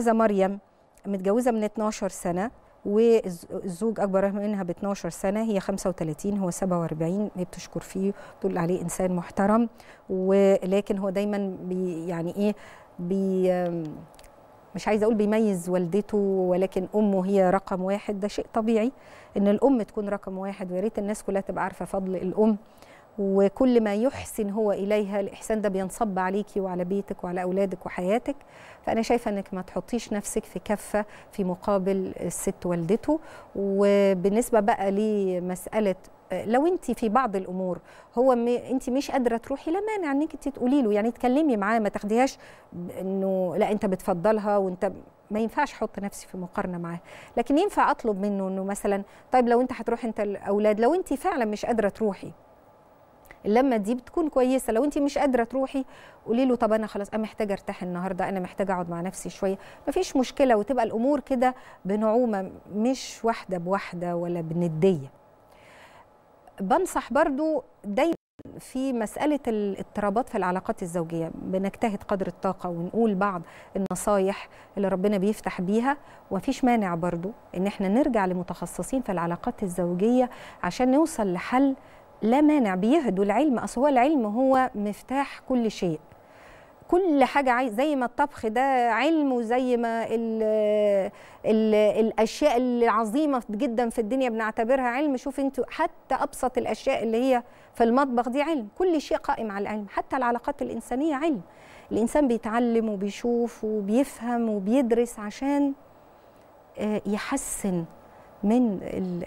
هذا مريم متجوزه من 12 سنه والزوج اكبر منها ب 12 سنه هي 35 هو 47 هي بتشكر فيه بتقول عليه انسان محترم ولكن هو دايما بي يعني ايه بي مش عايزه اقول بيميز والدته ولكن امه هي رقم واحد ده شيء طبيعي ان الام تكون رقم واحد ويا ريت الناس كلها تبقى عارفه فضل الام وكل ما يحسن هو إليها الإحسان ده بينصب عليكي وعلى بيتك وعلى أولادك وحياتك فأنا شايفة أنك ما تحطيش نفسك في كفة في مقابل الست والدته وبالنسبة بقى لمسألة لو انت في بعض الامور هو م... انت مش قادره تروحي لا مانع انك انت تقولي له يعني تكلمي معاه ما تاخديهاش انه لا انت بتفضلها وانت ما ينفعش احط نفسي في مقارنه معاه لكن ينفع اطلب منه انه مثلا طيب لو انت هتروح انت الاولاد لو انت فعلا مش قادره تروحي اللمه دي بتكون كويسه لو انت مش قادره تروحي قولي له طب انا خلاص انا محتاجه ارتاح النهارده انا محتاجه اقعد مع نفسي شويه مفيش مشكله وتبقى الامور كده بنعومه مش واحده بواحده ولا بنديه بنصح برضو دايما في مسألة الاضطرابات في العلاقات الزوجية بنجتهد قدر الطاقة ونقول بعض النصايح اللي ربنا بيفتح بيها ومفيش مانع برضو ان احنا نرجع لمتخصصين في العلاقات الزوجية عشان نوصل لحل لا مانع بيهدوا العلم اصل هو العلم هو مفتاح كل شيء كل حاجة عايز زي ما الطبخ ده علم وزي ما الـ الـ الأشياء العظيمة جدا في الدنيا بنعتبرها علم شوف انت حتى أبسط الأشياء اللي هي في المطبخ دي علم كل شيء قائم على العلم حتى العلاقات الإنسانية علم الإنسان بيتعلم وبيشوف وبيفهم وبيدرس عشان آه، يحسن من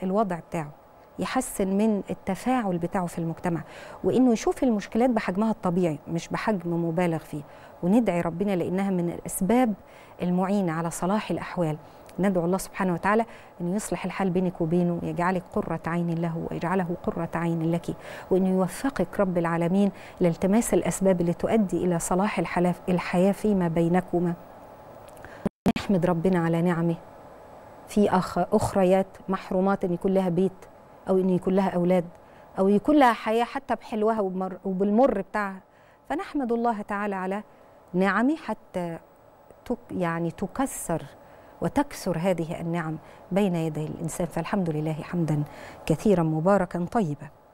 الوضع بتاعه يحسن من التفاعل بتاعه في المجتمع وانه يشوف المشكلات بحجمها الطبيعي مش بحجم مبالغ فيه وندعي ربنا لانها من الاسباب المعينه على صلاح الاحوال ندعو الله سبحانه وتعالى أن يصلح الحال بينك وبينه يجعلك قرة عين له ويجعله قرة عين لك وأن يوفقك رب العالمين لالتماس الأسباب اللي تؤدي إلى صلاح الحياة فيما بينكما نحمد ربنا على نعمه في أخريات محرومات أن يكون لها بيت او ان يكون لها اولاد او يكون لها حياه حتى بحلوها وبالمر بتاعها فنحمد الله تعالى على نعمه حتى يعني تكسر وتكسر هذه النعم بين يدي الانسان فالحمد لله حمدا كثيرا مباركا طيبا